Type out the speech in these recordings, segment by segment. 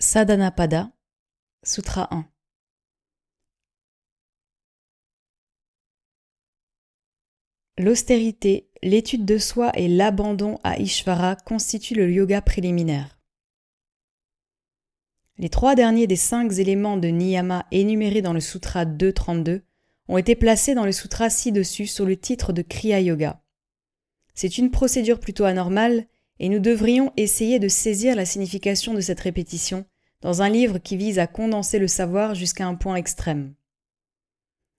Sadhanapada, Sutra 1. L'austérité, l'étude de soi et l'abandon à Ishvara constituent le yoga préliminaire. Les trois derniers des cinq éléments de niyama énumérés dans le sutra 2.32 ont été placés dans le sutra ci-dessus sous le titre de Kriya Yoga. C'est une procédure plutôt anormale et nous devrions essayer de saisir la signification de cette répétition dans un livre qui vise à condenser le savoir jusqu'à un point extrême.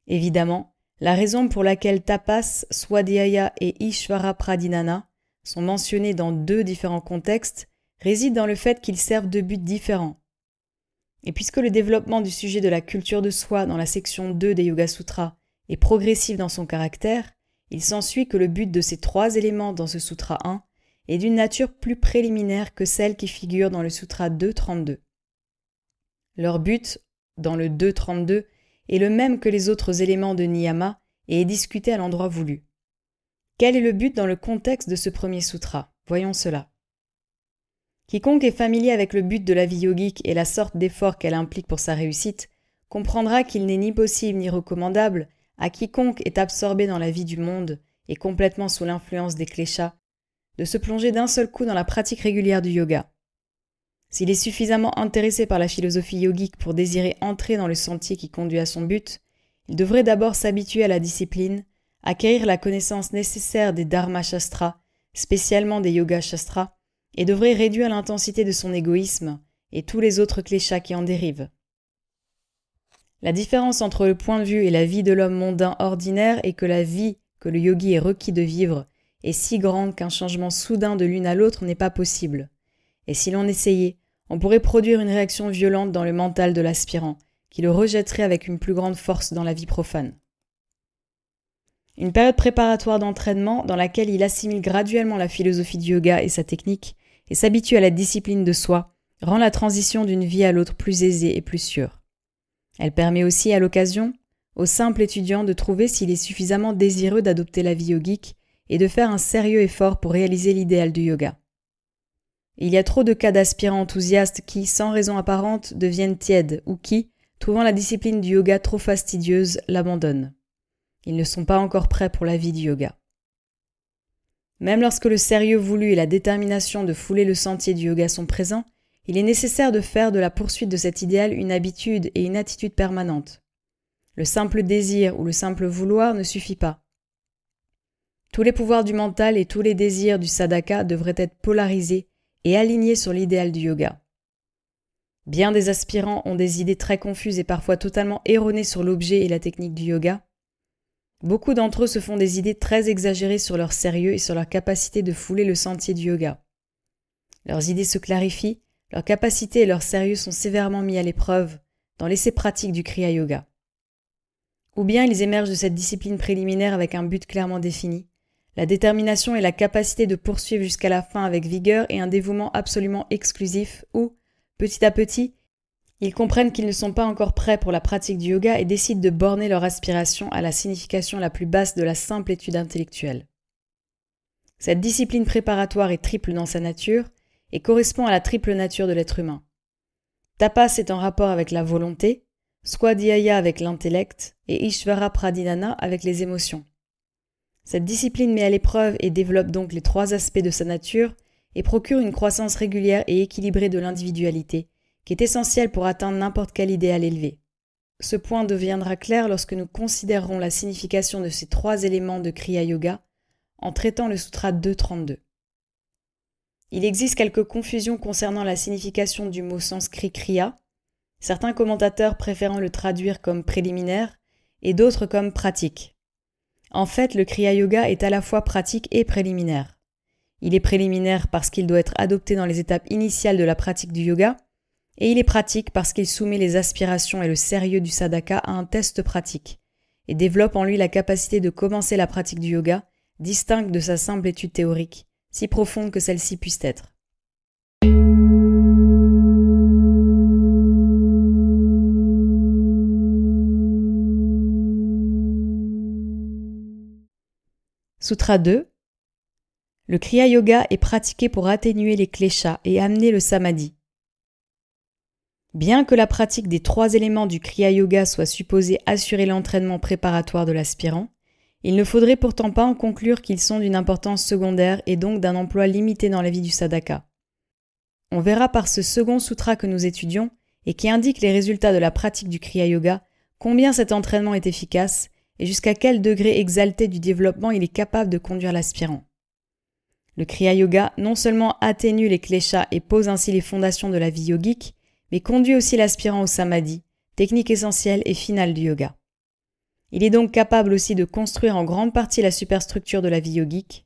Évidemment, la raison pour laquelle tapas, swadhyaya et ishvara pradinana sont mentionnés dans deux différents contextes réside dans le fait qu'ils servent deux buts différents. Et puisque le développement du sujet de la culture de soi dans la section 2 des Yoga Sutras est progressif dans son caractère, il s'ensuit que le but de ces trois éléments dans ce Sutra 1 et d'une nature plus préliminaire que celle qui figure dans le Sutra 2.32. Leur but, dans le 2.32, est le même que les autres éléments de Niyama et est discuté à l'endroit voulu. Quel est le but dans le contexte de ce premier sutra Voyons cela. Quiconque est familier avec le but de la vie yogique et la sorte d'effort qu'elle implique pour sa réussite comprendra qu'il n'est ni possible ni recommandable à quiconque est absorbé dans la vie du monde et complètement sous l'influence des kleshas de se plonger d'un seul coup dans la pratique régulière du yoga. S'il est suffisamment intéressé par la philosophie yogique pour désirer entrer dans le sentier qui conduit à son but, il devrait d'abord s'habituer à la discipline, acquérir la connaissance nécessaire des Dharma Shastras, spécialement des Yoga Shastras, et devrait réduire l'intensité de son égoïsme et tous les autres clichés qui en dérivent. La différence entre le point de vue et la vie de l'homme mondain ordinaire est que la vie que le yogi est requis de vivre est si grande qu'un changement soudain de l'une à l'autre n'est pas possible. Et si l'on essayait, on pourrait produire une réaction violente dans le mental de l'aspirant, qui le rejetterait avec une plus grande force dans la vie profane. Une période préparatoire d'entraînement dans laquelle il assimile graduellement la philosophie du yoga et sa technique, et s'habitue à la discipline de soi, rend la transition d'une vie à l'autre plus aisée et plus sûre. Elle permet aussi à l'occasion au simple étudiant de trouver s'il est suffisamment désireux d'adopter la vie yogique et de faire un sérieux effort pour réaliser l'idéal du yoga. Il y a trop de cas d'aspirants enthousiastes qui, sans raison apparente, deviennent tièdes ou qui, trouvant la discipline du yoga trop fastidieuse, l'abandonnent. Ils ne sont pas encore prêts pour la vie du yoga. Même lorsque le sérieux voulu et la détermination de fouler le sentier du yoga sont présents, il est nécessaire de faire de la poursuite de cet idéal une habitude et une attitude permanente. Le simple désir ou le simple vouloir ne suffit pas. Tous les pouvoirs du mental et tous les désirs du sadhaka devraient être polarisés et alignés sur l'idéal du yoga. Bien des aspirants ont des idées très confuses et parfois totalement erronées sur l'objet et la technique du yoga. Beaucoup d'entre eux se font des idées très exagérées sur leur sérieux et sur leur capacité de fouler le sentier du yoga. Leurs idées se clarifient, leur capacité et leur sérieux sont sévèrement mis à l'épreuve dans l'essai pratique du Kriya Yoga. Ou bien ils émergent de cette discipline préliminaire avec un but clairement défini, la détermination et la capacité de poursuivre jusqu'à la fin avec vigueur et un dévouement absolument exclusif où, petit à petit, ils comprennent qu'ils ne sont pas encore prêts pour la pratique du yoga et décident de borner leur aspiration à la signification la plus basse de la simple étude intellectuelle. Cette discipline préparatoire est triple dans sa nature et correspond à la triple nature de l'être humain. Tapas est en rapport avec la volonté, Swadhyaya avec l'intellect et Ishvara Pradinana avec les émotions. Cette discipline met à l'épreuve et développe donc les trois aspects de sa nature et procure une croissance régulière et équilibrée de l'individualité, qui est essentielle pour atteindre n'importe quel idéal élevé. Ce point deviendra clair lorsque nous considérerons la signification de ces trois éléments de Kriya Yoga en traitant le Sutra 2.32. Il existe quelques confusions concernant la signification du mot sanskrit Kriya, certains commentateurs préférant le traduire comme préliminaire et d'autres comme pratique. En fait, le Kriya Yoga est à la fois pratique et préliminaire. Il est préliminaire parce qu'il doit être adopté dans les étapes initiales de la pratique du yoga, et il est pratique parce qu'il soumet les aspirations et le sérieux du sadhaka à un test pratique, et développe en lui la capacité de commencer la pratique du yoga, distincte de sa simple étude théorique, si profonde que celle-ci puisse être. Sutra 2 Le Kriya Yoga est pratiqué pour atténuer les kleshas et amener le samadhi. Bien que la pratique des trois éléments du Kriya Yoga soit supposée assurer l'entraînement préparatoire de l'aspirant, il ne faudrait pourtant pas en conclure qu'ils sont d'une importance secondaire et donc d'un emploi limité dans la vie du sadaka. On verra par ce second sutra que nous étudions et qui indique les résultats de la pratique du Kriya Yoga combien cet entraînement est efficace et jusqu'à quel degré exalté du développement il est capable de conduire l'aspirant. Le Kriya Yoga non seulement atténue les kleshas et pose ainsi les fondations de la vie yogique, mais conduit aussi l'aspirant au samadhi, technique essentielle et finale du yoga. Il est donc capable aussi de construire en grande partie la superstructure de la vie yogique.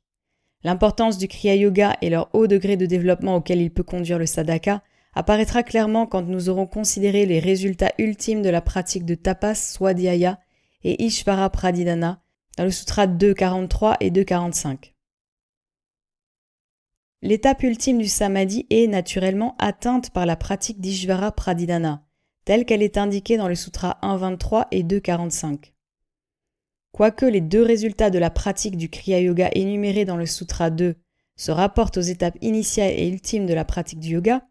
L'importance du Kriya Yoga et leur haut degré de développement auquel il peut conduire le sadhaka apparaîtra clairement quand nous aurons considéré les résultats ultimes de la pratique de tapas, swadhyaya et Ishvara Pradidana dans le Sutra 2.43 et 2.45. L'étape ultime du samadhi est naturellement atteinte par la pratique d'Ishvara Pradidana, telle qu'elle est indiquée dans le Sutra 1.23 et 2.45. Quoique les deux résultats de la pratique du Kriya Yoga énumérés dans le Sutra 2 se rapportent aux étapes initiales et ultimes de la pratique du yoga,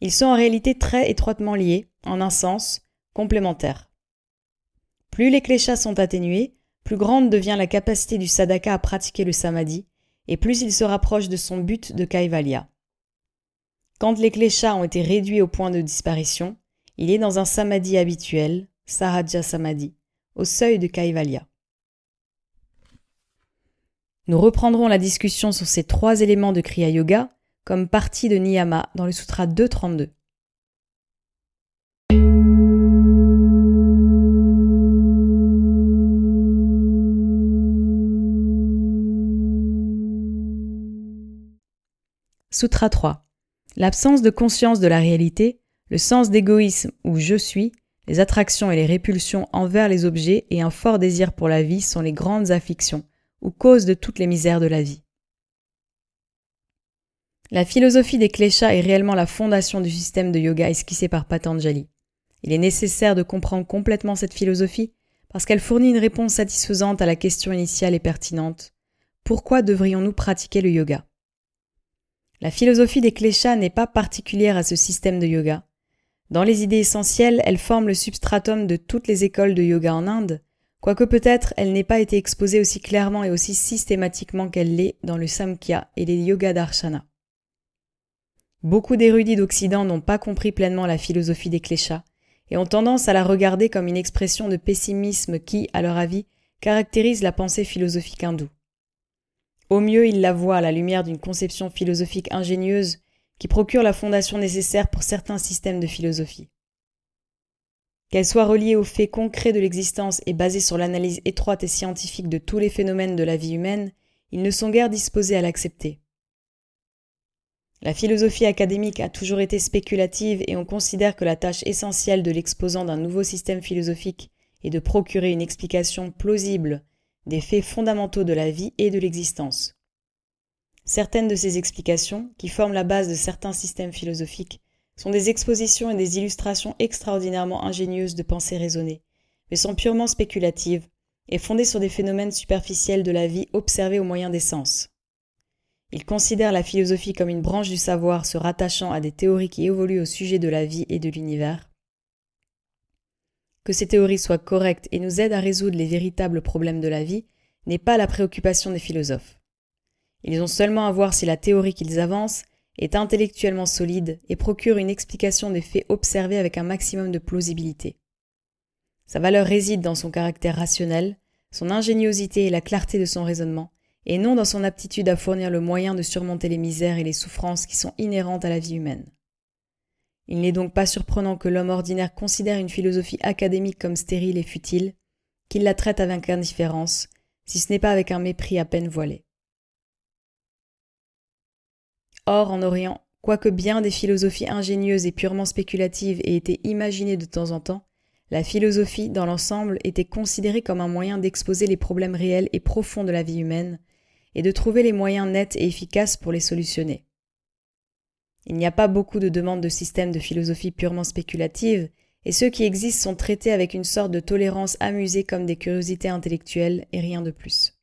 ils sont en réalité très étroitement liés, en un sens, complémentaires. Plus les kleshas sont atténués, plus grande devient la capacité du sadaka à pratiquer le samadhi, et plus il se rapproche de son but de kaivalya. Quand les kleshas ont été réduits au point de disparition, il est dans un samadhi habituel, sahaja samadhi, au seuil de kaivalya. Nous reprendrons la discussion sur ces trois éléments de Kriya Yoga comme partie de Niyama dans le Sutra 2.32. Sutra 3. L'absence de conscience de la réalité, le sens d'égoïsme où je suis, les attractions et les répulsions envers les objets et un fort désir pour la vie sont les grandes afflictions ou causes de toutes les misères de la vie. La philosophie des kleshas est réellement la fondation du système de yoga esquissé par Patanjali. Il est nécessaire de comprendre complètement cette philosophie parce qu'elle fournit une réponse satisfaisante à la question initiale et pertinente. Pourquoi devrions-nous pratiquer le yoga la philosophie des kleshas n'est pas particulière à ce système de yoga. Dans les idées essentielles, elle forme le substratum de toutes les écoles de yoga en Inde, quoique peut-être elle n'ait pas été exposée aussi clairement et aussi systématiquement qu'elle l'est dans le Samkhya et les yogas darshana. Beaucoup d'érudits d'Occident n'ont pas compris pleinement la philosophie des kleshas et ont tendance à la regarder comme une expression de pessimisme qui, à leur avis, caractérise la pensée philosophique hindoue. Au mieux, il la voit à la lumière d'une conception philosophique ingénieuse qui procure la fondation nécessaire pour certains systèmes de philosophie. Qu'elle soit reliée aux faits concrets de l'existence et basée sur l'analyse étroite et scientifique de tous les phénomènes de la vie humaine, ils ne sont guère disposés à l'accepter. La philosophie académique a toujours été spéculative et on considère que la tâche essentielle de l'exposant d'un nouveau système philosophique est de procurer une explication plausible des faits fondamentaux de la vie et de l'existence. Certaines de ces explications, qui forment la base de certains systèmes philosophiques, sont des expositions et des illustrations extraordinairement ingénieuses de pensées raisonnées, mais sont purement spéculatives et fondées sur des phénomènes superficiels de la vie observés au moyen des sens. Ils considèrent la philosophie comme une branche du savoir se rattachant à des théories qui évoluent au sujet de la vie et de l'univers, que ces théories soient correctes et nous aident à résoudre les véritables problèmes de la vie n'est pas la préoccupation des philosophes. Ils ont seulement à voir si la théorie qu'ils avancent est intellectuellement solide et procure une explication des faits observés avec un maximum de plausibilité. Sa valeur réside dans son caractère rationnel, son ingéniosité et la clarté de son raisonnement, et non dans son aptitude à fournir le moyen de surmonter les misères et les souffrances qui sont inhérentes à la vie humaine. Il n'est donc pas surprenant que l'homme ordinaire considère une philosophie académique comme stérile et futile, qu'il la traite avec indifférence, si ce n'est pas avec un mépris à peine voilé. Or, en Orient, quoique bien des philosophies ingénieuses et purement spéculatives aient été imaginées de temps en temps, la philosophie, dans l'ensemble, était considérée comme un moyen d'exposer les problèmes réels et profonds de la vie humaine, et de trouver les moyens nets et efficaces pour les solutionner. Il n'y a pas beaucoup de demandes de systèmes de philosophie purement spéculative, et ceux qui existent sont traités avec une sorte de tolérance amusée comme des curiosités intellectuelles et rien de plus.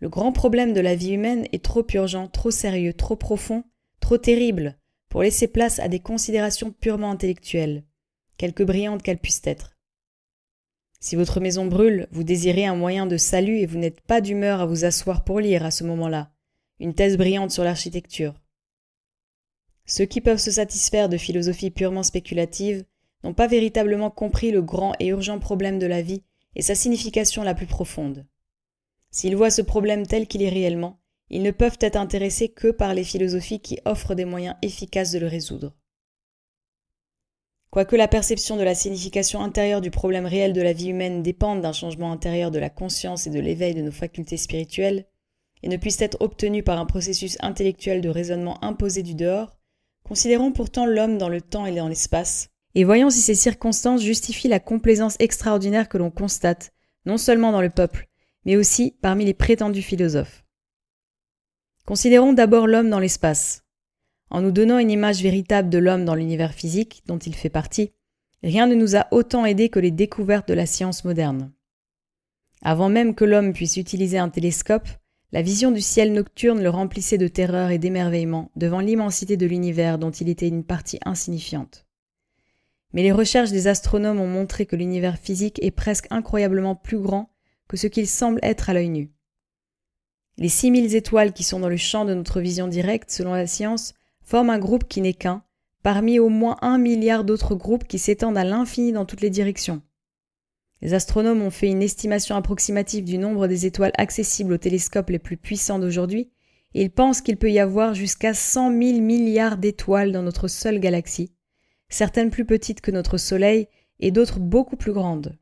Le grand problème de la vie humaine est trop urgent, trop sérieux, trop profond, trop terrible pour laisser place à des considérations purement intellectuelles, quelque brillantes qu'elles puissent être. Si votre maison brûle, vous désirez un moyen de salut et vous n'êtes pas d'humeur à vous asseoir pour lire à ce moment-là, une thèse brillante sur l'architecture. Ceux qui peuvent se satisfaire de philosophies purement spéculatives n'ont pas véritablement compris le grand et urgent problème de la vie et sa signification la plus profonde. S'ils voient ce problème tel qu'il est réellement, ils ne peuvent être intéressés que par les philosophies qui offrent des moyens efficaces de le résoudre. Quoique la perception de la signification intérieure du problème réel de la vie humaine dépende d'un changement intérieur de la conscience et de l'éveil de nos facultés spirituelles, et ne puisse être obtenue par un processus intellectuel de raisonnement imposé du dehors, Considérons pourtant l'homme dans le temps et dans l'espace, et voyons si ces circonstances justifient la complaisance extraordinaire que l'on constate, non seulement dans le peuple, mais aussi parmi les prétendus philosophes. Considérons d'abord l'homme dans l'espace. En nous donnant une image véritable de l'homme dans l'univers physique dont il fait partie, rien ne nous a autant aidé que les découvertes de la science moderne. Avant même que l'homme puisse utiliser un télescope, la vision du ciel nocturne le remplissait de terreur et d'émerveillement devant l'immensité de l'univers dont il était une partie insignifiante. Mais les recherches des astronomes ont montré que l'univers physique est presque incroyablement plus grand que ce qu'il semble être à l'œil nu. Les 6000 étoiles qui sont dans le champ de notre vision directe, selon la science, forment un groupe qui n'est qu'un, parmi au moins un milliard d'autres groupes qui s'étendent à l'infini dans toutes les directions. Les astronomes ont fait une estimation approximative du nombre des étoiles accessibles aux télescopes les plus puissants d'aujourd'hui, et ils pensent qu'il peut y avoir jusqu'à 100 000 milliards d'étoiles dans notre seule galaxie, certaines plus petites que notre Soleil et d'autres beaucoup plus grandes.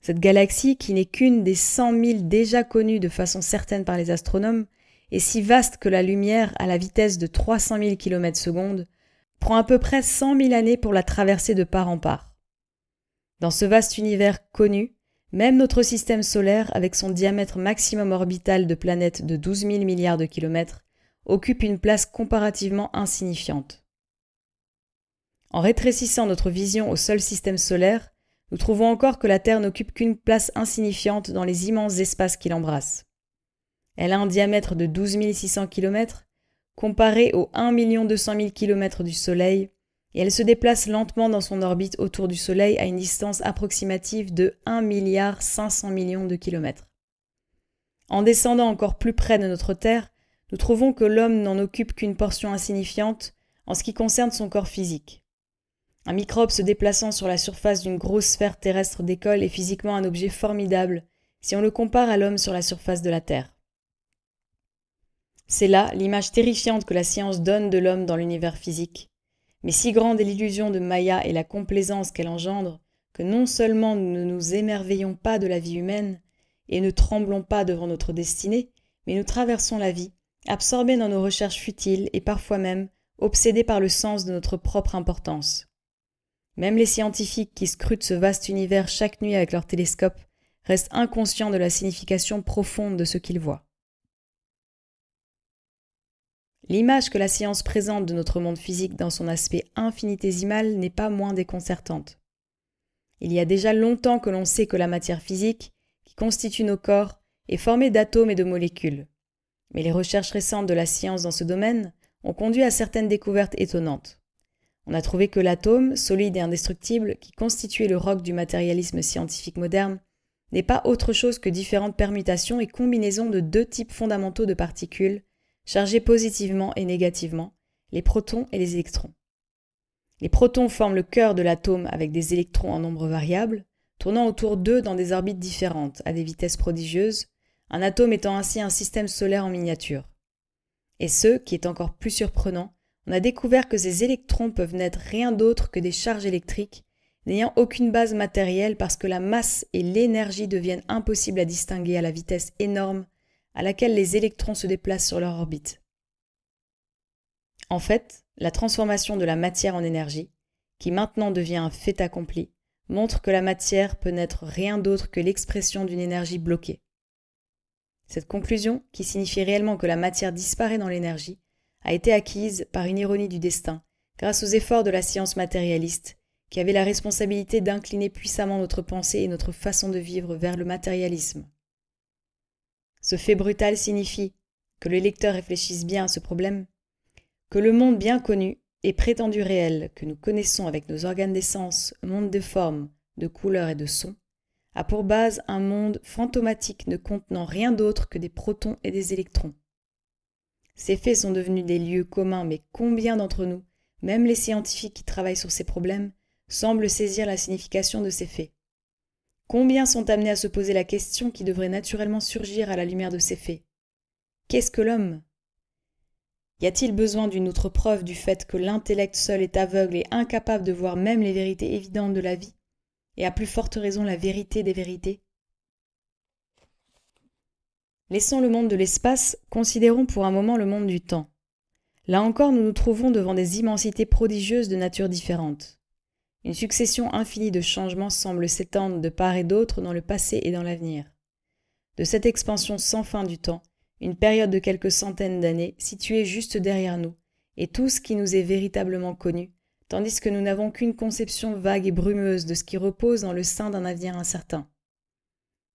Cette galaxie, qui n'est qu'une des 100 000 déjà connues de façon certaine par les astronomes, est si vaste que la lumière, à la vitesse de 300 000 km secondes, prend à peu près 100 000 années pour la traverser de part en part. Dans ce vaste univers connu, même notre système solaire, avec son diamètre maximum orbital de planètes de 12 000 milliards de kilomètres, occupe une place comparativement insignifiante. En rétrécissant notre vision au seul système solaire, nous trouvons encore que la Terre n'occupe qu'une place insignifiante dans les immenses espaces qu'il embrasse. Elle a un diamètre de 12 600 km, comparé aux 1 200 000 kilomètres du Soleil, et elle se déplace lentement dans son orbite autour du Soleil à une distance approximative de 1 milliard 500 millions de kilomètres. En descendant encore plus près de notre Terre, nous trouvons que l'homme n'en occupe qu'une portion insignifiante en ce qui concerne son corps physique. Un microbe se déplaçant sur la surface d'une grosse sphère terrestre d'école est physiquement un objet formidable si on le compare à l'homme sur la surface de la Terre. C'est là l'image terrifiante que la science donne de l'homme dans l'univers physique, mais si grande est l'illusion de Maya et la complaisance qu'elle engendre, que non seulement nous ne nous émerveillons pas de la vie humaine, et ne tremblons pas devant notre destinée, mais nous traversons la vie, absorbés dans nos recherches futiles et parfois même obsédés par le sens de notre propre importance. Même les scientifiques qui scrutent ce vaste univers chaque nuit avec leur télescope restent inconscients de la signification profonde de ce qu'ils voient. L'image que la science présente de notre monde physique dans son aspect infinitésimal n'est pas moins déconcertante. Il y a déjà longtemps que l'on sait que la matière physique, qui constitue nos corps, est formée d'atomes et de molécules. Mais les recherches récentes de la science dans ce domaine ont conduit à certaines découvertes étonnantes. On a trouvé que l'atome, solide et indestructible, qui constituait le roc du matérialisme scientifique moderne, n'est pas autre chose que différentes permutations et combinaisons de deux types fondamentaux de particules, chargés positivement et négativement, les protons et les électrons. Les protons forment le cœur de l'atome avec des électrons en nombre variable, tournant autour d'eux dans des orbites différentes, à des vitesses prodigieuses, un atome étant ainsi un système solaire en miniature. Et ce, qui est encore plus surprenant, on a découvert que ces électrons peuvent n'être rien d'autre que des charges électriques, n'ayant aucune base matérielle parce que la masse et l'énergie deviennent impossibles à distinguer à la vitesse énorme à laquelle les électrons se déplacent sur leur orbite. En fait, la transformation de la matière en énergie, qui maintenant devient un fait accompli, montre que la matière peut n'être rien d'autre que l'expression d'une énergie bloquée. Cette conclusion, qui signifie réellement que la matière disparaît dans l'énergie, a été acquise par une ironie du destin, grâce aux efforts de la science matérialiste, qui avait la responsabilité d'incliner puissamment notre pensée et notre façon de vivre vers le matérialisme. Ce fait brutal signifie que le lecteur réfléchisse bien à ce problème, que le monde bien connu et prétendu réel que nous connaissons avec nos organes d'essence, monde de formes, de couleurs et de sons, a pour base un monde fantomatique ne contenant rien d'autre que des protons et des électrons. Ces faits sont devenus des lieux communs, mais combien d'entre nous, même les scientifiques qui travaillent sur ces problèmes, semblent saisir la signification de ces faits Combien sont amenés à se poser la question qui devrait naturellement surgir à la lumière de ces faits Qu'est-ce que l'homme Y a-t-il besoin d'une autre preuve du fait que l'intellect seul est aveugle et incapable de voir même les vérités évidentes de la vie, et à plus forte raison la vérité des vérités Laissons le monde de l'espace, considérons pour un moment le monde du temps. Là encore, nous nous trouvons devant des immensités prodigieuses de nature différente. Une succession infinie de changements semble s'étendre de part et d'autre dans le passé et dans l'avenir. De cette expansion sans fin du temps, une période de quelques centaines d'années située juste derrière nous, et tout ce qui nous est véritablement connu, tandis que nous n'avons qu'une conception vague et brumeuse de ce qui repose dans le sein d'un avenir incertain.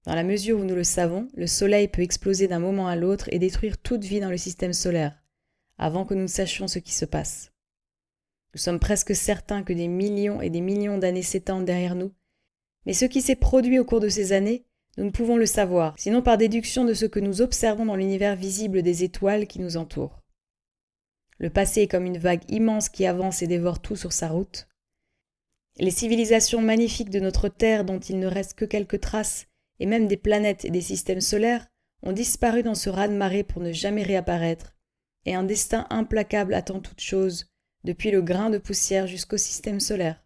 Dans la mesure où nous le savons, le Soleil peut exploser d'un moment à l'autre et détruire toute vie dans le système solaire, avant que nous ne sachions ce qui se passe. Nous sommes presque certains que des millions et des millions d'années s'étendent derrière nous. Mais ce qui s'est produit au cours de ces années, nous ne pouvons le savoir, sinon par déduction de ce que nous observons dans l'univers visible des étoiles qui nous entourent. Le passé est comme une vague immense qui avance et dévore tout sur sa route. Les civilisations magnifiques de notre Terre, dont il ne reste que quelques traces, et même des planètes et des systèmes solaires, ont disparu dans ce raz-de-marée pour ne jamais réapparaître, et un destin implacable attend toute chose, depuis le grain de poussière jusqu'au système solaire.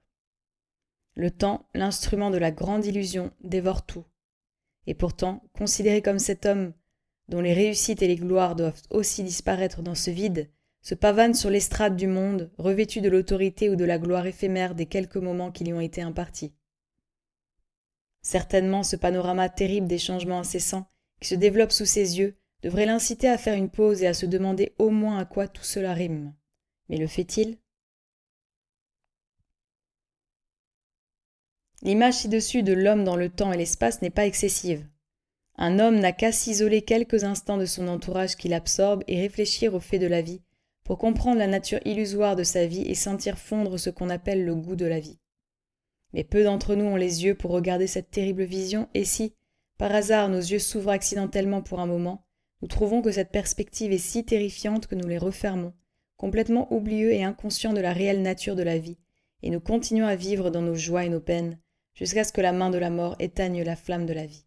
Le temps, l'instrument de la grande illusion, dévore tout. Et pourtant, considéré comme cet homme, dont les réussites et les gloires doivent aussi disparaître dans ce vide, se pavane sur l'estrade du monde, revêtu de l'autorité ou de la gloire éphémère des quelques moments qui lui ont été impartis. Certainement, ce panorama terrible des changements incessants qui se développe sous ses yeux devrait l'inciter à faire une pause et à se demander au moins à quoi tout cela rime. Mais le fait-il L'image ci-dessus de l'homme dans le temps et l'espace n'est pas excessive. Un homme n'a qu'à s'isoler quelques instants de son entourage qu'il absorbe et réfléchir aux faits de la vie pour comprendre la nature illusoire de sa vie et sentir fondre ce qu'on appelle le goût de la vie. Mais peu d'entre nous ont les yeux pour regarder cette terrible vision, et si, par hasard, nos yeux s'ouvrent accidentellement pour un moment, nous trouvons que cette perspective est si terrifiante que nous les refermons, complètement oublieux et inconscients de la réelle nature de la vie, et nous continuons à vivre dans nos joies et nos peines, jusqu'à ce que la main de la mort éteigne la flamme de la vie.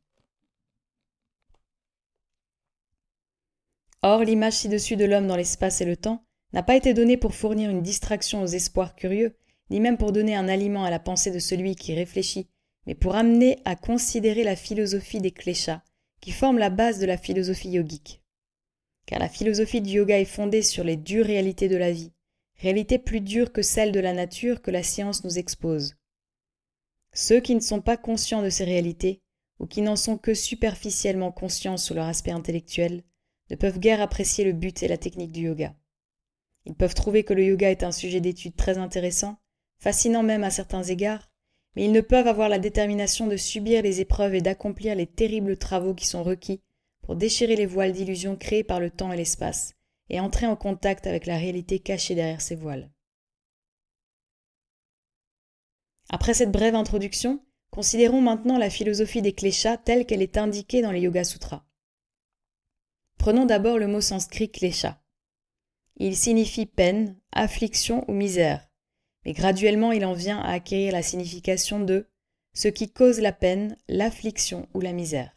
Or, l'image ci-dessus de l'homme dans l'espace et le temps n'a pas été donnée pour fournir une distraction aux espoirs curieux, ni même pour donner un aliment à la pensée de celui qui réfléchit, mais pour amener à considérer la philosophie des kleshas, qui forment la base de la philosophie yogique car la philosophie du yoga est fondée sur les dures réalités de la vie, réalités plus dures que celles de la nature que la science nous expose. Ceux qui ne sont pas conscients de ces réalités, ou qui n'en sont que superficiellement conscients sous leur aspect intellectuel, ne peuvent guère apprécier le but et la technique du yoga. Ils peuvent trouver que le yoga est un sujet d'étude très intéressant, fascinant même à certains égards, mais ils ne peuvent avoir la détermination de subir les épreuves et d'accomplir les terribles travaux qui sont requis pour déchirer les voiles d'illusions créées par le temps et l'espace, et entrer en contact avec la réalité cachée derrière ces voiles. Après cette brève introduction, considérons maintenant la philosophie des kleshas telle qu'elle est indiquée dans les Yoga Sutras. Prenons d'abord le mot sanskrit klesha. Il signifie peine, affliction ou misère, mais graduellement il en vient à acquérir la signification de ce qui cause la peine, l'affliction ou la misère.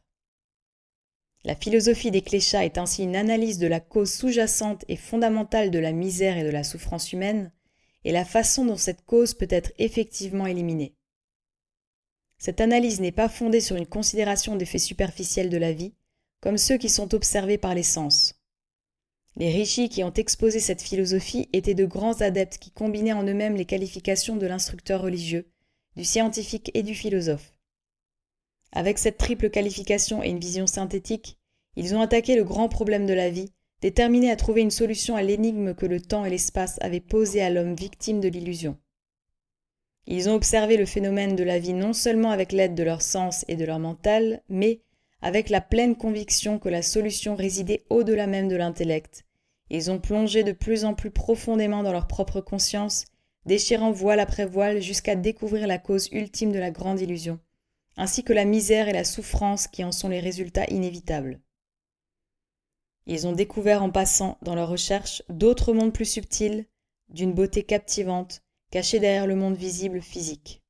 La philosophie des Cléchats est ainsi une analyse de la cause sous-jacente et fondamentale de la misère et de la souffrance humaine, et la façon dont cette cause peut être effectivement éliminée. Cette analyse n'est pas fondée sur une considération des faits superficiels de la vie, comme ceux qui sont observés par les sens. Les rishis qui ont exposé cette philosophie étaient de grands adeptes qui combinaient en eux-mêmes les qualifications de l'instructeur religieux, du scientifique et du philosophe. Avec cette triple qualification et une vision synthétique, ils ont attaqué le grand problème de la vie, déterminés à trouver une solution à l'énigme que le temps et l'espace avaient posée à l'homme victime de l'illusion. Ils ont observé le phénomène de la vie non seulement avec l'aide de leur sens et de leur mental, mais avec la pleine conviction que la solution résidait au-delà même de l'intellect. Ils ont plongé de plus en plus profondément dans leur propre conscience, déchirant voile après voile jusqu'à découvrir la cause ultime de la grande illusion, ainsi que la misère et la souffrance qui en sont les résultats inévitables. Ils ont découvert en passant dans leur recherche d'autres mondes plus subtils, d'une beauté captivante, cachés derrière le monde visible physique.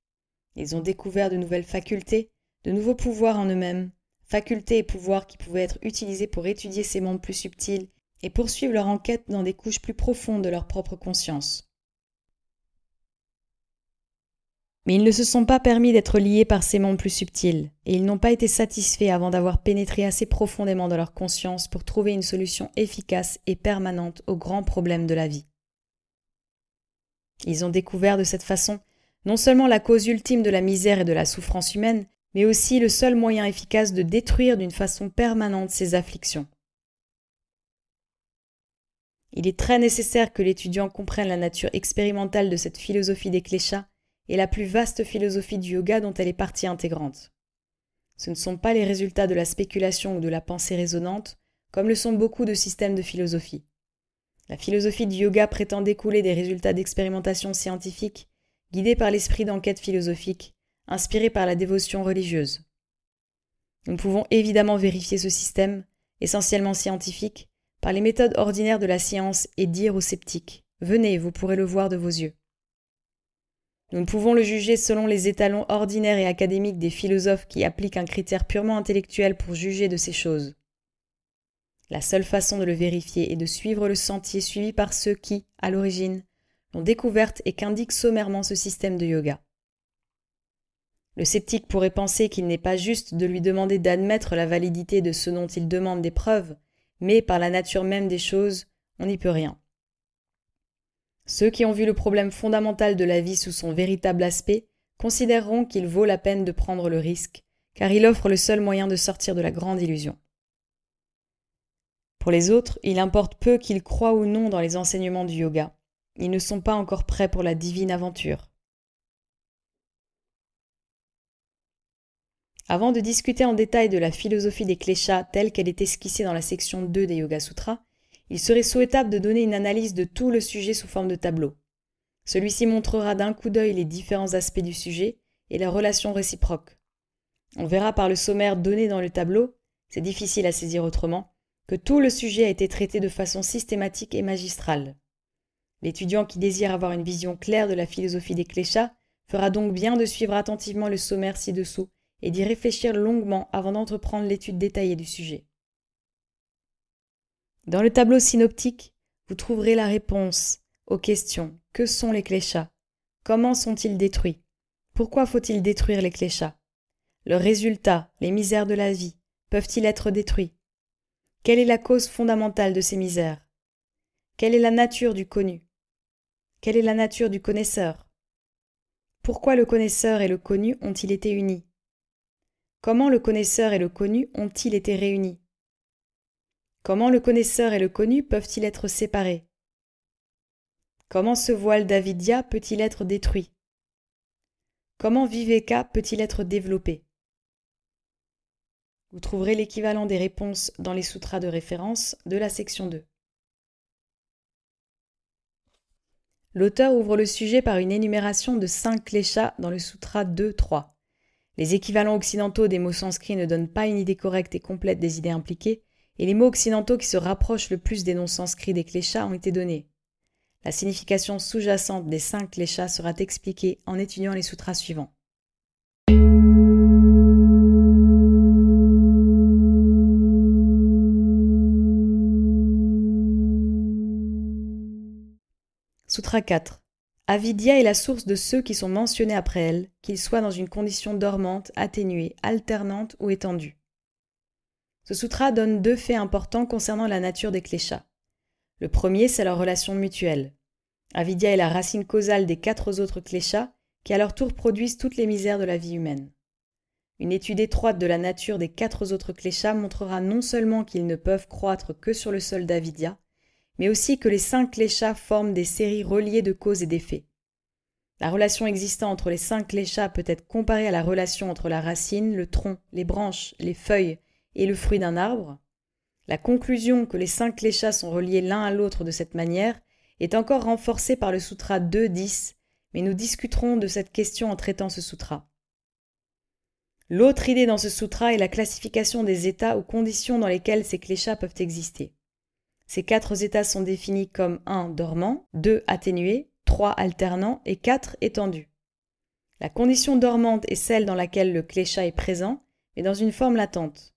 Ils ont découvert de nouvelles facultés, de nouveaux pouvoirs en eux-mêmes, facultés et pouvoirs qui pouvaient être utilisés pour étudier ces mondes plus subtils et poursuivre leur enquête dans des couches plus profondes de leur propre conscience. Mais ils ne se sont pas permis d'être liés par ces mondes plus subtils, et ils n'ont pas été satisfaits avant d'avoir pénétré assez profondément dans leur conscience pour trouver une solution efficace et permanente aux grands problèmes de la vie. Ils ont découvert de cette façon non seulement la cause ultime de la misère et de la souffrance humaine, mais aussi le seul moyen efficace de détruire d'une façon permanente ces afflictions. Il est très nécessaire que l'étudiant comprenne la nature expérimentale de cette philosophie des cléchats et la plus vaste philosophie du yoga dont elle est partie intégrante. Ce ne sont pas les résultats de la spéculation ou de la pensée résonante, comme le sont beaucoup de systèmes de philosophie. La philosophie du yoga prétend découler des résultats d'expérimentation scientifique, guidés par l'esprit d'enquête philosophique, inspiré par la dévotion religieuse. Nous pouvons évidemment vérifier ce système, essentiellement scientifique, par les méthodes ordinaires de la science et dire aux sceptiques Venez, vous pourrez le voir de vos yeux. Nous ne pouvons le juger selon les étalons ordinaires et académiques des philosophes qui appliquent un critère purement intellectuel pour juger de ces choses. La seule façon de le vérifier est de suivre le sentier suivi par ceux qui, à l'origine, l'ont découverte et qu'indique sommairement ce système de yoga. Le sceptique pourrait penser qu'il n'est pas juste de lui demander d'admettre la validité de ce dont il demande des preuves, mais par la nature même des choses, on n'y peut rien. Ceux qui ont vu le problème fondamental de la vie sous son véritable aspect considéreront qu'il vaut la peine de prendre le risque, car il offre le seul moyen de sortir de la grande illusion. Pour les autres, il importe peu qu'ils croient ou non dans les enseignements du yoga. Ils ne sont pas encore prêts pour la divine aventure. Avant de discuter en détail de la philosophie des kleshas telle qu'elle est esquissée dans la section 2 des Yoga Sutras, il serait souhaitable de donner une analyse de tout le sujet sous forme de tableau. Celui-ci montrera d'un coup d'œil les différents aspects du sujet et la relation réciproque. On verra par le sommaire donné dans le tableau, c'est difficile à saisir autrement, que tout le sujet a été traité de façon systématique et magistrale. L'étudiant qui désire avoir une vision claire de la philosophie des Cléchats fera donc bien de suivre attentivement le sommaire ci-dessous et d'y réfléchir longuement avant d'entreprendre l'étude détaillée du sujet. Dans le tableau synoptique, vous trouverez la réponse aux questions Que sont les cléchats Comment sont-ils détruits Pourquoi faut-il détruire les cléchats Leurs résultats, les misères de la vie, peuvent-ils être détruits Quelle est la cause fondamentale de ces misères Quelle est la nature du connu Quelle est la nature du connaisseur Pourquoi le connaisseur et le connu ont-ils été unis Comment le connaisseur et le connu ont-ils été réunis Comment le connaisseur et le connu peuvent-ils être séparés Comment ce voile d'Avidya peut-il être détruit Comment Viveka peut-il être développé Vous trouverez l'équivalent des réponses dans les sutras de référence de la section 2. L'auteur ouvre le sujet par une énumération de cinq kleshas dans le sutra 2-3. Les équivalents occidentaux des mots sanscrits ne donnent pas une idée correcte et complète des idées impliquées, et les mots occidentaux qui se rapprochent le plus des noms sanscrits des kleshas ont été donnés. La signification sous-jacente des cinq kleshas sera expliquée en étudiant les sutras suivants. Sutra 4. Avidya est la source de ceux qui sont mentionnés après elle, qu'ils soient dans une condition dormante, atténuée, alternante ou étendue. Ce sutra donne deux faits importants concernant la nature des kleshas. Le premier, c'est leur relation mutuelle. Avidya est la racine causale des quatre autres kleshas qui à leur tour produisent toutes les misères de la vie humaine. Une étude étroite de la nature des quatre autres kleshas montrera non seulement qu'ils ne peuvent croître que sur le sol d'Avidya, mais aussi que les cinq kleshas forment des séries reliées de causes et d'effets. La relation existant entre les cinq kleshas peut être comparée à la relation entre la racine, le tronc, les branches, les feuilles, et le fruit d'un arbre, la conclusion que les cinq kleshas sont reliés l'un à l'autre de cette manière est encore renforcée par le sutra 2.10, mais nous discuterons de cette question en traitant ce sutra. L'autre idée dans ce sutra est la classification des états ou conditions dans lesquelles ces kleshas peuvent exister. Ces quatre états sont définis comme 1 dormant, 2 atténué, 3 alternant et 4 étendu. La condition dormante est celle dans laquelle le klesha est présent, mais dans une forme latente.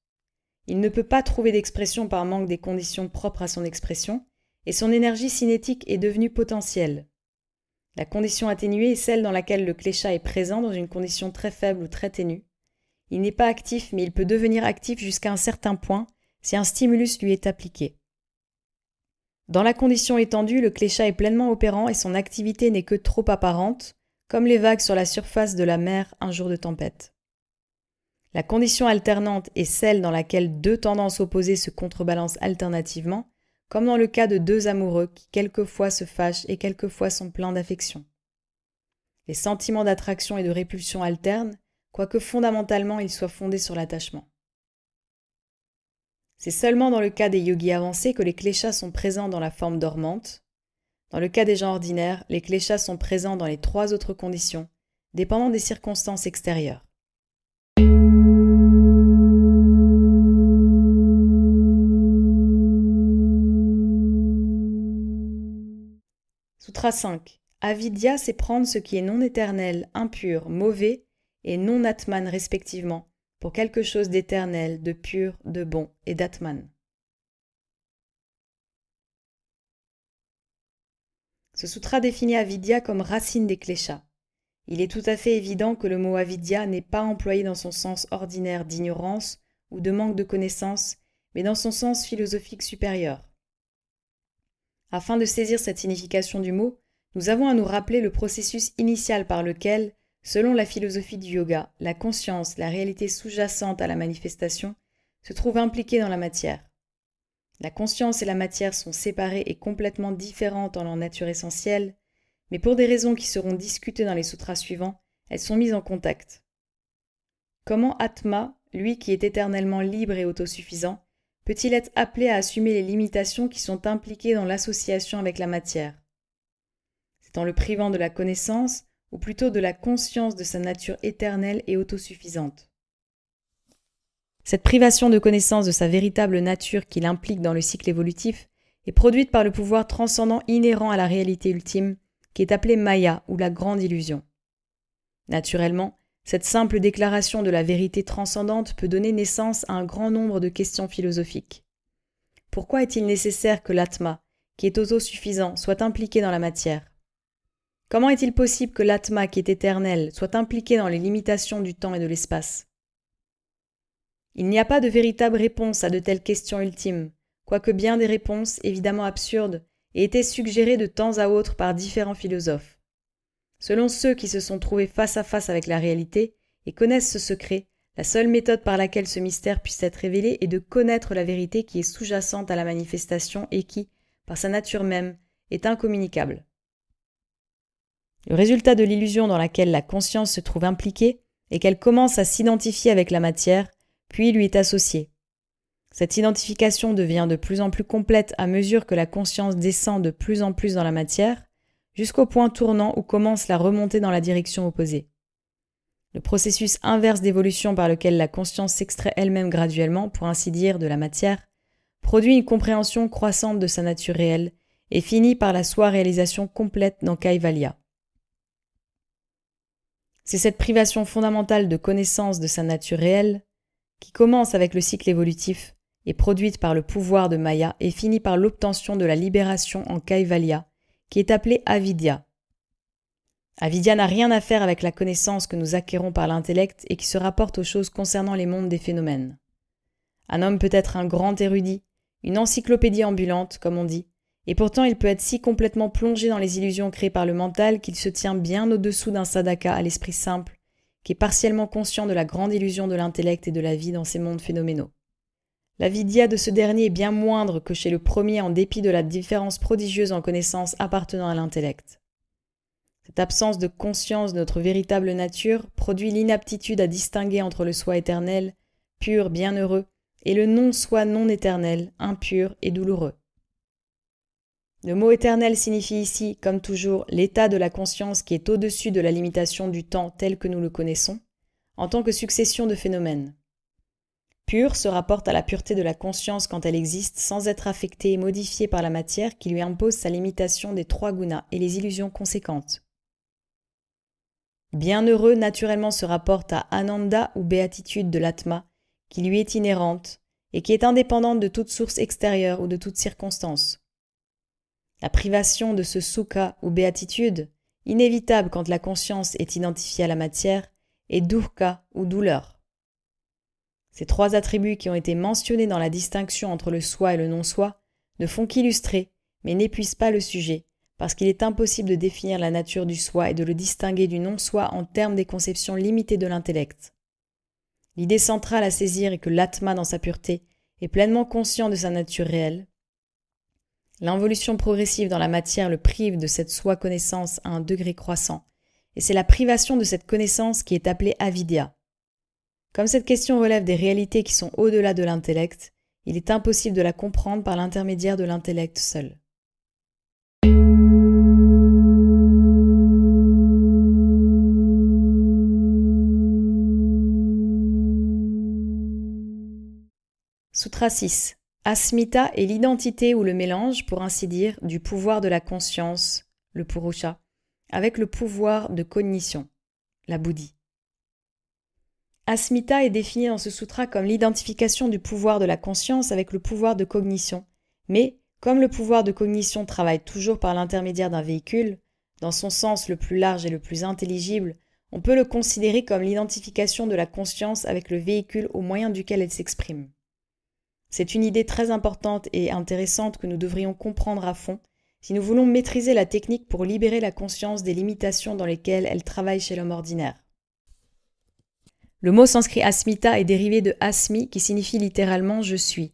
Il ne peut pas trouver d'expression par manque des conditions propres à son expression, et son énergie cinétique est devenue potentielle. La condition atténuée est celle dans laquelle le clécha est présent dans une condition très faible ou très ténue. Il n'est pas actif, mais il peut devenir actif jusqu'à un certain point si un stimulus lui est appliqué. Dans la condition étendue, le clécha est pleinement opérant et son activité n'est que trop apparente, comme les vagues sur la surface de la mer un jour de tempête. La condition alternante est celle dans laquelle deux tendances opposées se contrebalancent alternativement, comme dans le cas de deux amoureux qui quelquefois se fâchent et quelquefois sont pleins d'affection. Les sentiments d'attraction et de répulsion alternent, quoique fondamentalement ils soient fondés sur l'attachement. C'est seulement dans le cas des yogis avancés que les kleshas sont présents dans la forme dormante. Dans le cas des gens ordinaires, les kleshas sont présents dans les trois autres conditions, dépendant des circonstances extérieures. Sutra 5. Avidya, c'est prendre ce qui est non éternel, impur, mauvais et non atman respectivement, pour quelque chose d'éternel, de pur, de bon et d'atman. Ce sutra définit avidya comme racine des kleshas. Il est tout à fait évident que le mot avidya n'est pas employé dans son sens ordinaire d'ignorance ou de manque de connaissance, mais dans son sens philosophique supérieur. Afin de saisir cette signification du mot, nous avons à nous rappeler le processus initial par lequel, selon la philosophie du yoga, la conscience, la réalité sous-jacente à la manifestation, se trouve impliquée dans la matière. La conscience et la matière sont séparées et complètement différentes en leur nature essentielle, mais pour des raisons qui seront discutées dans les sutras suivants, elles sont mises en contact. Comment Atma, lui qui est éternellement libre et autosuffisant, peut-il être appelé à assumer les limitations qui sont impliquées dans l'association avec la matière C'est en le privant de la connaissance, ou plutôt de la conscience de sa nature éternelle et autosuffisante. Cette privation de connaissance de sa véritable nature qu'il implique dans le cycle évolutif est produite par le pouvoir transcendant inhérent à la réalité ultime, qui est appelé Maya ou la grande illusion. Naturellement, cette simple déclaration de la vérité transcendante peut donner naissance à un grand nombre de questions philosophiques. Pourquoi est-il nécessaire que l'atma, qui est autosuffisant, soit impliqué dans la matière Comment est-il possible que l'atma, qui est éternel, soit impliqué dans les limitations du temps et de l'espace Il n'y a pas de véritable réponse à de telles questions ultimes, quoique bien des réponses évidemment absurdes aient été suggérées de temps à autre par différents philosophes. Selon ceux qui se sont trouvés face à face avec la réalité et connaissent ce secret, la seule méthode par laquelle ce mystère puisse être révélé est de connaître la vérité qui est sous-jacente à la manifestation et qui, par sa nature même, est incommunicable. Le résultat de l'illusion dans laquelle la conscience se trouve impliquée est qu'elle commence à s'identifier avec la matière, puis lui est associée. Cette identification devient de plus en plus complète à mesure que la conscience descend de plus en plus dans la matière, jusqu'au point tournant où commence la remontée dans la direction opposée. Le processus inverse d'évolution par lequel la conscience s'extrait elle-même graduellement, pour ainsi dire, de la matière, produit une compréhension croissante de sa nature réelle et finit par la soi-réalisation complète dans Kaivalya. C'est cette privation fondamentale de connaissance de sa nature réelle qui commence avec le cycle évolutif est produite par le pouvoir de Maya et finit par l'obtention de la libération en Kaivalya, qui est appelé avidia. Avidya n'a rien à faire avec la connaissance que nous acquérons par l'intellect et qui se rapporte aux choses concernant les mondes des phénomènes. Un homme peut être un grand érudit, une encyclopédie ambulante, comme on dit, et pourtant il peut être si complètement plongé dans les illusions créées par le mental qu'il se tient bien au-dessous d'un sadaka à l'esprit simple, qui est partiellement conscient de la grande illusion de l'intellect et de la vie dans ces mondes phénoménaux. La vidia de ce dernier est bien moindre que chez le premier en dépit de la différence prodigieuse en connaissances appartenant à l'intellect. Cette absence de conscience de notre véritable nature produit l'inaptitude à distinguer entre le soi éternel, pur, bienheureux, et le non-soi non éternel, impur et douloureux. Le mot éternel signifie ici, comme toujours, l'état de la conscience qui est au-dessus de la limitation du temps tel que nous le connaissons, en tant que succession de phénomènes. Pure se rapporte à la pureté de la conscience quand elle existe sans être affectée et modifiée par la matière qui lui impose sa limitation des trois gunas et les illusions conséquentes. Bienheureux naturellement se rapporte à Ananda ou béatitude de l'Atma, qui lui est inhérente et qui est indépendante de toute source extérieure ou de toute circonstance. La privation de ce sukha ou béatitude, inévitable quand la conscience est identifiée à la matière, est Durka ou douleur. Ces trois attributs qui ont été mentionnés dans la distinction entre le soi et le non-soi ne font qu'illustrer, mais n'épuisent pas le sujet, parce qu'il est impossible de définir la nature du soi et de le distinguer du non-soi en termes des conceptions limitées de l'intellect. L'idée centrale à saisir est que l'atma dans sa pureté est pleinement conscient de sa nature réelle. L'involution progressive dans la matière le prive de cette soi-connaissance à un degré croissant, et c'est la privation de cette connaissance qui est appelée avidya. Comme cette question relève des réalités qui sont au-delà de l'intellect, il est impossible de la comprendre par l'intermédiaire de l'intellect seul. Sutra 6. Asmita est l'identité ou le mélange, pour ainsi dire, du pouvoir de la conscience, le purusha, avec le pouvoir de cognition, la bouddhi. Asmita est définie dans ce sutra comme l'identification du pouvoir de la conscience avec le pouvoir de cognition. Mais, comme le pouvoir de cognition travaille toujours par l'intermédiaire d'un véhicule, dans son sens le plus large et le plus intelligible, on peut le considérer comme l'identification de la conscience avec le véhicule au moyen duquel elle s'exprime. C'est une idée très importante et intéressante que nous devrions comprendre à fond si nous voulons maîtriser la technique pour libérer la conscience des limitations dans lesquelles elle travaille chez l'homme ordinaire. Le mot sanskrit asmita est dérivé de asmi qui signifie littéralement je suis.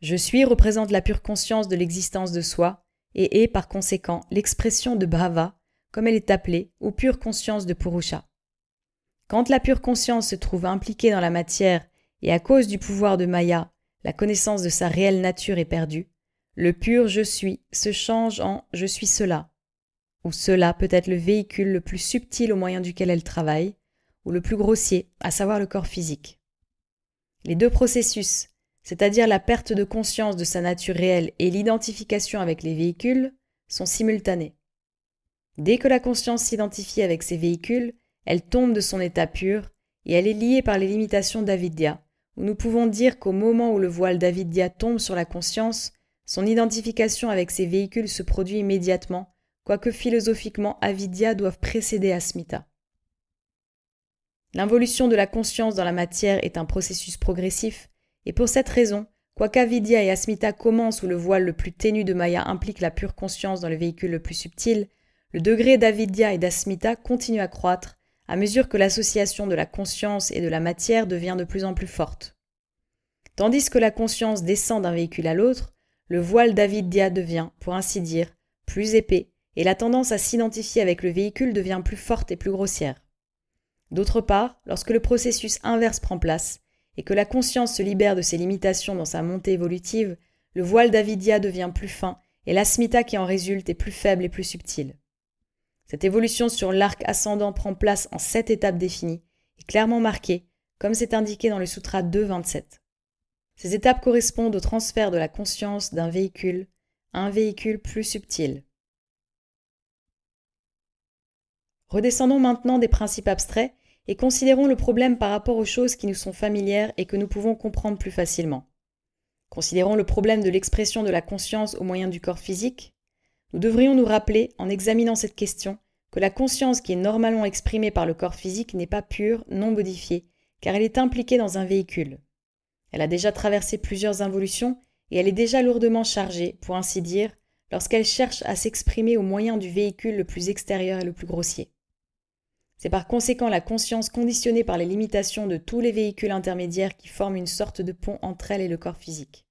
Je suis représente la pure conscience de l'existence de soi et est par conséquent l'expression de bhava, comme elle est appelée, ou pure conscience de purusha. Quand la pure conscience se trouve impliquée dans la matière et à cause du pouvoir de Maya, la connaissance de sa réelle nature est perdue, le pur je suis se change en je suis cela, ou cela peut être le véhicule le plus subtil au moyen duquel elle travaille, ou le plus grossier, à savoir le corps physique. Les deux processus, c'est-à-dire la perte de conscience de sa nature réelle et l'identification avec les véhicules, sont simultanés. Dès que la conscience s'identifie avec ses véhicules, elle tombe de son état pur et elle est liée par les limitations d'Avidya, où nous pouvons dire qu'au moment où le voile d'Avidya tombe sur la conscience, son identification avec ses véhicules se produit immédiatement, quoique philosophiquement Avidya doive précéder Asmita. L'involution de la conscience dans la matière est un processus progressif, et pour cette raison, quoiqu'Avidya et Asmita commencent où le voile le plus ténu de Maya implique la pure conscience dans le véhicule le plus subtil, le degré d'Avidya et d'Asmita continue à croître à mesure que l'association de la conscience et de la matière devient de plus en plus forte. Tandis que la conscience descend d'un véhicule à l'autre, le voile d'Avidya devient, pour ainsi dire, plus épais, et la tendance à s'identifier avec le véhicule devient plus forte et plus grossière. D'autre part, lorsque le processus inverse prend place, et que la conscience se libère de ses limitations dans sa montée évolutive, le voile d'Avidya devient plus fin, et l'asmita qui en résulte est plus faible et plus subtile. Cette évolution sur l'arc ascendant prend place en sept étapes définies, et clairement marquées, comme c'est indiqué dans le Sutra 2.27. Ces étapes correspondent au transfert de la conscience d'un véhicule à un véhicule plus subtil. Redescendons maintenant des principes abstraits et considérons le problème par rapport aux choses qui nous sont familières et que nous pouvons comprendre plus facilement. Considérons le problème de l'expression de la conscience au moyen du corps physique. Nous devrions nous rappeler, en examinant cette question, que la conscience qui est normalement exprimée par le corps physique n'est pas pure, non modifiée, car elle est impliquée dans un véhicule. Elle a déjà traversé plusieurs involutions et elle est déjà lourdement chargée, pour ainsi dire, lorsqu'elle cherche à s'exprimer au moyen du véhicule le plus extérieur et le plus grossier. C'est par conséquent la conscience conditionnée par les limitations de tous les véhicules intermédiaires qui forment une sorte de pont entre elle et le corps physique.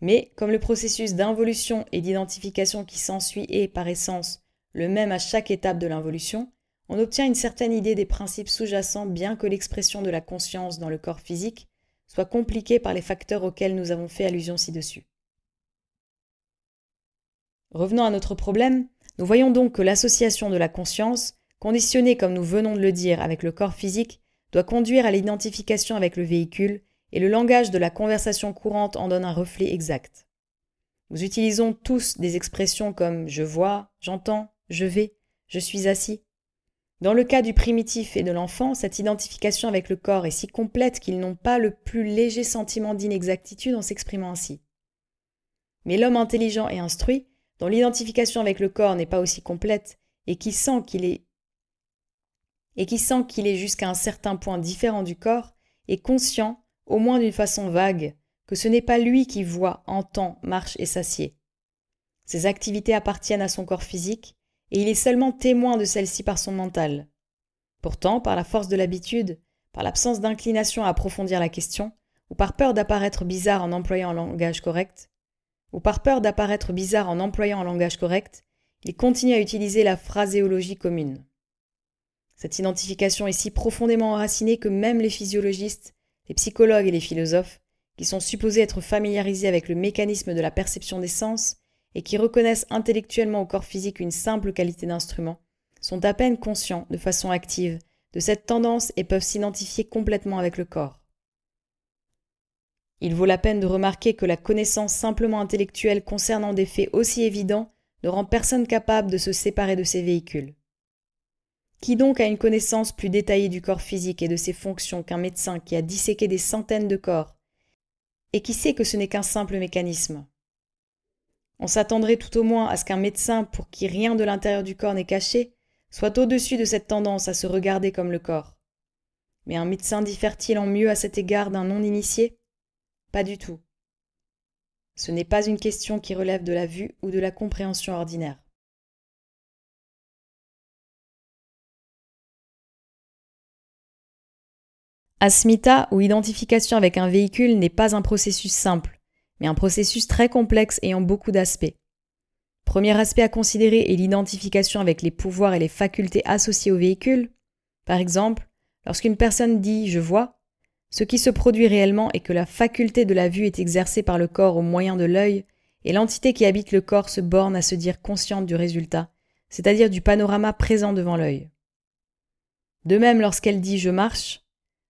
Mais comme le processus d'involution et d'identification qui s'ensuit est, par essence, le même à chaque étape de l'involution, on obtient une certaine idée des principes sous-jacents bien que l'expression de la conscience dans le corps physique soit compliquée par les facteurs auxquels nous avons fait allusion ci-dessus. Revenons à notre problème, nous voyons donc que l'association de la conscience, conditionné comme nous venons de le dire avec le corps physique, doit conduire à l'identification avec le véhicule et le langage de la conversation courante en donne un reflet exact. Nous utilisons tous des expressions comme je vois, j'entends, je vais, je suis assis. Dans le cas du primitif et de l'enfant, cette identification avec le corps est si complète qu'ils n'ont pas le plus léger sentiment d'inexactitude en s'exprimant ainsi. Mais l'homme intelligent et instruit, dont l'identification avec le corps n'est pas aussi complète et qui sent qu'il est et qui sent qu'il est jusqu'à un certain point différent du corps, est conscient, au moins d'une façon vague, que ce n'est pas lui qui voit, entend, marche et s'assied. Ces activités appartiennent à son corps physique, et il est seulement témoin de celles-ci par son mental. Pourtant, par la force de l'habitude, par l'absence d'inclination à approfondir la question, ou par peur d'apparaître bizarre en employant un langage correct, ou par peur d'apparaître bizarre en employant un langage correct, il continue à utiliser la phraséologie commune. Cette identification est si profondément enracinée que même les physiologistes, les psychologues et les philosophes, qui sont supposés être familiarisés avec le mécanisme de la perception des sens et qui reconnaissent intellectuellement au corps physique une simple qualité d'instrument, sont à peine conscients de façon active de cette tendance et peuvent s'identifier complètement avec le corps. Il vaut la peine de remarquer que la connaissance simplement intellectuelle concernant des faits aussi évidents ne rend personne capable de se séparer de ces véhicules. Qui donc a une connaissance plus détaillée du corps physique et de ses fonctions qu'un médecin qui a disséqué des centaines de corps et qui sait que ce n'est qu'un simple mécanisme On s'attendrait tout au moins à ce qu'un médecin pour qui rien de l'intérieur du corps n'est caché soit au-dessus de cette tendance à se regarder comme le corps. Mais un médecin diffère-t-il en mieux à cet égard d'un non-initié Pas du tout. Ce n'est pas une question qui relève de la vue ou de la compréhension ordinaire. Asmita ou identification avec un véhicule n'est pas un processus simple, mais un processus très complexe ayant beaucoup d'aspects. Premier aspect à considérer est l'identification avec les pouvoirs et les facultés associés au véhicule. Par exemple, lorsqu'une personne dit je vois, ce qui se produit réellement est que la faculté de la vue est exercée par le corps au moyen de l'œil et l'entité qui habite le corps se borne à se dire consciente du résultat, c'est-à-dire du panorama présent devant l'œil. De même, lorsqu'elle dit je marche,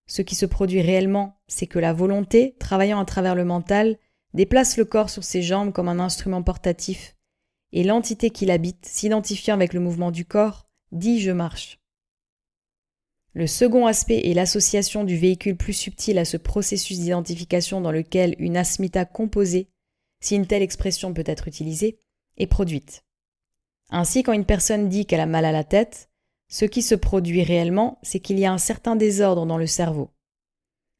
ce qui se produit réellement, c'est que la volonté, travaillant à travers le mental, déplace le corps sur ses jambes comme un instrument portatif, et l'entité qui l'habite, s'identifiant avec le mouvement du corps, dit je marche. Le second aspect est l'association du véhicule plus subtil à ce processus d'identification dans lequel une asmita composée, si une telle expression peut être utilisée, est produite. Ainsi, quand une personne dit qu'elle a mal à la tête, ce qui se produit réellement, c'est qu'il y a un certain désordre dans le cerveau.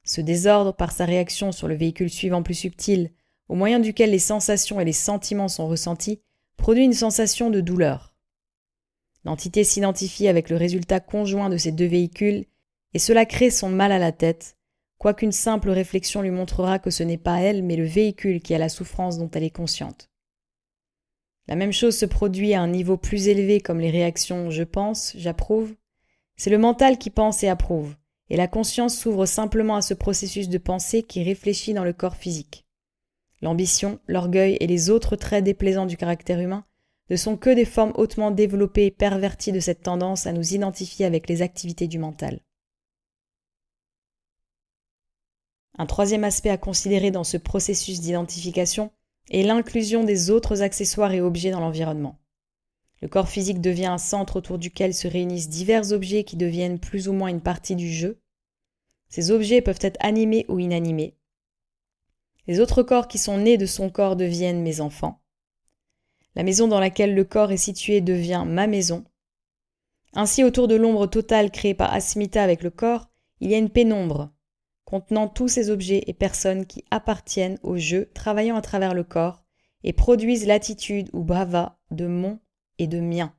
Ce désordre, par sa réaction sur le véhicule suivant plus subtil, au moyen duquel les sensations et les sentiments sont ressentis, produit une sensation de douleur. L'entité s'identifie avec le résultat conjoint de ces deux véhicules et cela crée son mal à la tête, quoiqu'une simple réflexion lui montrera que ce n'est pas elle mais le véhicule qui a la souffrance dont elle est consciente. La même chose se produit à un niveau plus élevé comme les réactions je pense, j'approuve. C'est le mental qui pense et approuve, et la conscience s'ouvre simplement à ce processus de pensée qui réfléchit dans le corps physique. L'ambition, l'orgueil et les autres traits déplaisants du caractère humain ne sont que des formes hautement développées et perverties de cette tendance à nous identifier avec les activités du mental. Un troisième aspect à considérer dans ce processus d'identification et l'inclusion des autres accessoires et objets dans l'environnement. Le corps physique devient un centre autour duquel se réunissent divers objets qui deviennent plus ou moins une partie du jeu. Ces objets peuvent être animés ou inanimés. Les autres corps qui sont nés de son corps deviennent mes enfants. La maison dans laquelle le corps est situé devient ma maison. Ainsi, autour de l'ombre totale créée par Asmita avec le corps, il y a une pénombre, contenant tous ces objets et personnes qui appartiennent au jeu travaillant à travers le corps et produisent l'attitude ou bava de mon et de mien.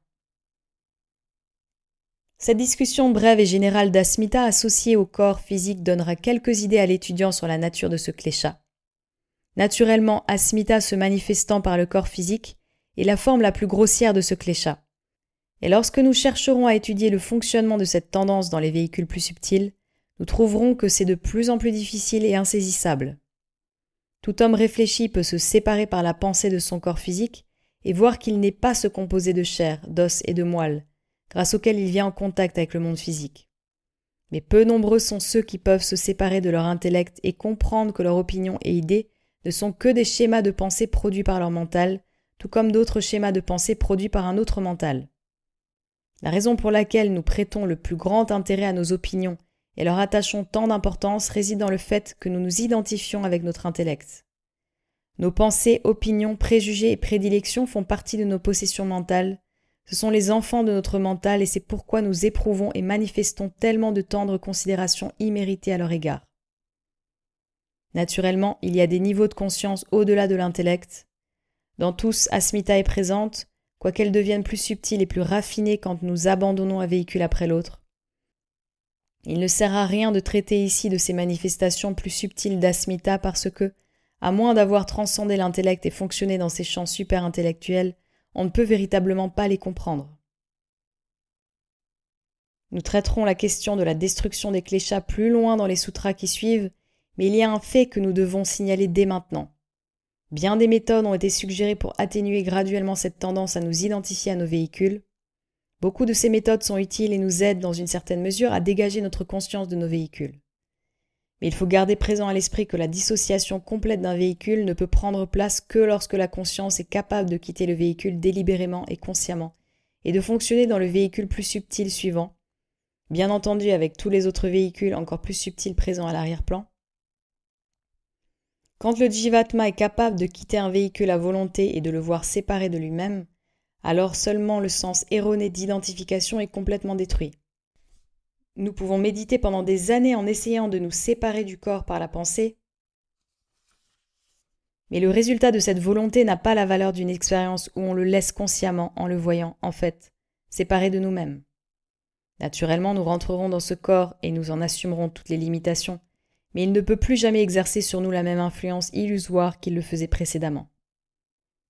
Cette discussion brève et générale d'Asmita associée au corps physique donnera quelques idées à l'étudiant sur la nature de ce klesha. Naturellement, Asmita se manifestant par le corps physique est la forme la plus grossière de ce klesha. Et lorsque nous chercherons à étudier le fonctionnement de cette tendance dans les véhicules plus subtils, nous trouverons que c'est de plus en plus difficile et insaisissable. Tout homme réfléchi peut se séparer par la pensée de son corps physique et voir qu'il n'est pas se composé de chair, d'os et de moelle, grâce auquel il vient en contact avec le monde physique. Mais peu nombreux sont ceux qui peuvent se séparer de leur intellect et comprendre que leurs opinions et idées ne sont que des schémas de pensée produits par leur mental, tout comme d'autres schémas de pensée produits par un autre mental. La raison pour laquelle nous prêtons le plus grand intérêt à nos opinions et leur attachons tant d'importance réside dans le fait que nous nous identifions avec notre intellect. Nos pensées, opinions, préjugés et prédilections font partie de nos possessions mentales. Ce sont les enfants de notre mental et c'est pourquoi nous éprouvons et manifestons tellement de tendres considérations imméritées à leur égard. Naturellement, il y a des niveaux de conscience au-delà de l'intellect. Dans tous, Asmita est présente, quoiqu'elle devienne plus subtile et plus raffinée quand nous abandonnons un véhicule après l'autre. Il ne sert à rien de traiter ici de ces manifestations plus subtiles d'asmita parce que, à moins d'avoir transcendé l'intellect et fonctionné dans ces champs super intellectuels, on ne peut véritablement pas les comprendre. Nous traiterons la question de la destruction des kleshas plus loin dans les sutras qui suivent, mais il y a un fait que nous devons signaler dès maintenant. Bien des méthodes ont été suggérées pour atténuer graduellement cette tendance à nous identifier à nos véhicules, Beaucoup de ces méthodes sont utiles et nous aident dans une certaine mesure à dégager notre conscience de nos véhicules. Mais il faut garder présent à l'esprit que la dissociation complète d'un véhicule ne peut prendre place que lorsque la conscience est capable de quitter le véhicule délibérément et consciemment, et de fonctionner dans le véhicule plus subtil suivant, bien entendu avec tous les autres véhicules encore plus subtils présents à l'arrière-plan. Quand le Jivatma est capable de quitter un véhicule à volonté et de le voir séparé de lui-même, alors seulement le sens erroné d'identification est complètement détruit. Nous pouvons méditer pendant des années en essayant de nous séparer du corps par la pensée, mais le résultat de cette volonté n'a pas la valeur d'une expérience où on le laisse consciemment en le voyant, en fait, séparé de nous-mêmes. Naturellement, nous rentrerons dans ce corps et nous en assumerons toutes les limitations, mais il ne peut plus jamais exercer sur nous la même influence illusoire qu'il le faisait précédemment.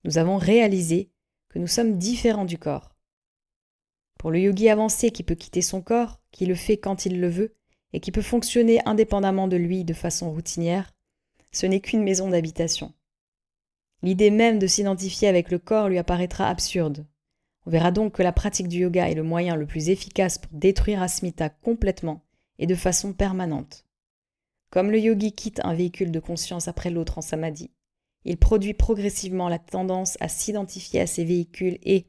Nous avons réalisé que nous sommes différents du corps. Pour le yogi avancé qui peut quitter son corps, qui le fait quand il le veut, et qui peut fonctionner indépendamment de lui de façon routinière, ce n'est qu'une maison d'habitation. L'idée même de s'identifier avec le corps lui apparaîtra absurde. On verra donc que la pratique du yoga est le moyen le plus efficace pour détruire Asmita complètement et de façon permanente. Comme le yogi quitte un véhicule de conscience après l'autre en samadhi, il produit progressivement la tendance à s'identifier à ces véhicules et,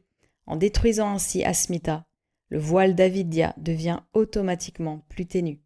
en détruisant ainsi Asmita, le voile d'Avidya devient automatiquement plus ténu.